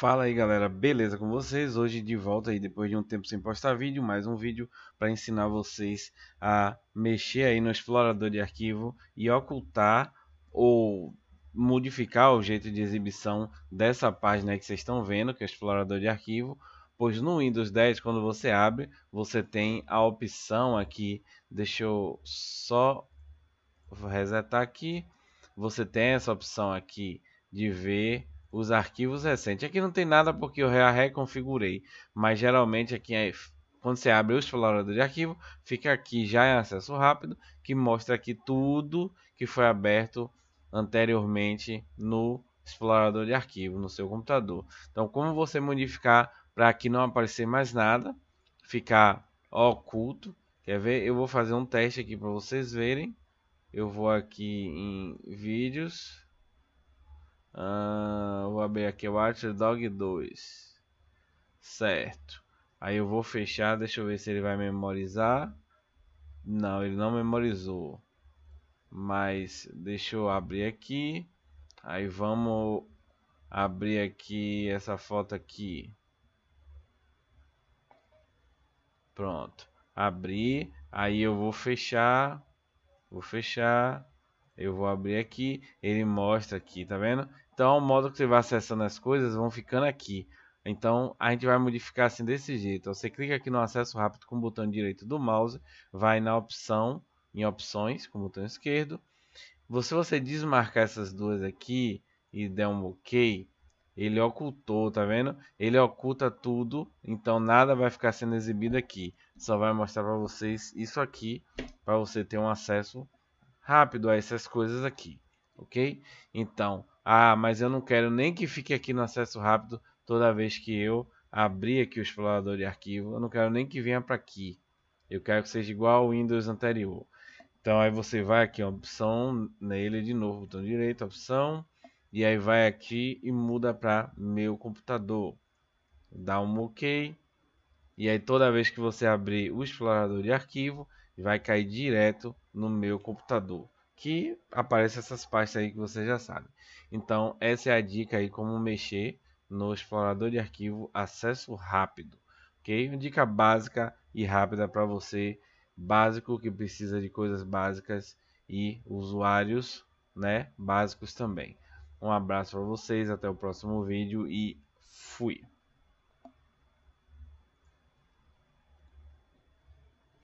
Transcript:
Fala aí galera, beleza com vocês? Hoje de volta aí depois de um tempo sem postar vídeo, mais um vídeo para ensinar vocês a mexer aí no explorador de arquivo e ocultar ou modificar o jeito de exibição dessa página que vocês estão vendo, que é o explorador de arquivo, pois no Windows 10 quando você abre, você tem a opção aqui, deixa eu só resetar aqui, você tem essa opção aqui de ver os arquivos recentes. Aqui não tem nada porque eu já reconfigurei, mas geralmente aqui é, quando você abre o explorador de arquivo, fica aqui já em acesso rápido, que mostra aqui tudo que foi aberto anteriormente no explorador de arquivo no seu computador. Então, como você modificar para que não aparecer mais nada, ficar oculto. Quer ver? Eu vou fazer um teste aqui para vocês verem. Eu vou aqui em vídeos abrir aqui Watch Dog 2. Certo. Aí eu vou fechar, deixa eu ver se ele vai memorizar. Não, ele não memorizou. Mas deixa eu abrir aqui. Aí vamos abrir aqui essa foto aqui. Pronto. Abrir. Aí eu vou fechar. Vou fechar. Eu vou abrir aqui. Ele mostra aqui, tá vendo? Então, o modo que você vai acessando as coisas vão ficando aqui. Então, a gente vai modificar assim desse jeito. Você clica aqui no acesso rápido com o botão direito do mouse, vai na opção, em opções, com o botão esquerdo. Se você desmarcar essas duas aqui e der um OK, ele ocultou, tá vendo? Ele oculta tudo, então nada vai ficar sendo exibido aqui. Só vai mostrar para vocês isso aqui, para você ter um acesso rápido a essas coisas aqui, ok? Então, ah, mas eu não quero nem que fique aqui no acesso rápido toda vez que eu abrir aqui o explorador de arquivo. Eu não quero nem que venha para aqui. Eu quero que seja igual ao Windows anterior. Então aí você vai aqui, opção nele de novo, botão direito, opção, e aí vai aqui e muda para meu computador. Dá um OK. E aí toda vez que você abrir o explorador de arquivo, vai cair direto no meu computador que aparece essas pastas aí que você já sabe. Então, essa é a dica aí como mexer no explorador de arquivo acesso rápido, ok? Uma dica básica e rápida para você, básico que precisa de coisas básicas e usuários, né, básicos também. Um abraço para vocês, até o próximo vídeo e fui.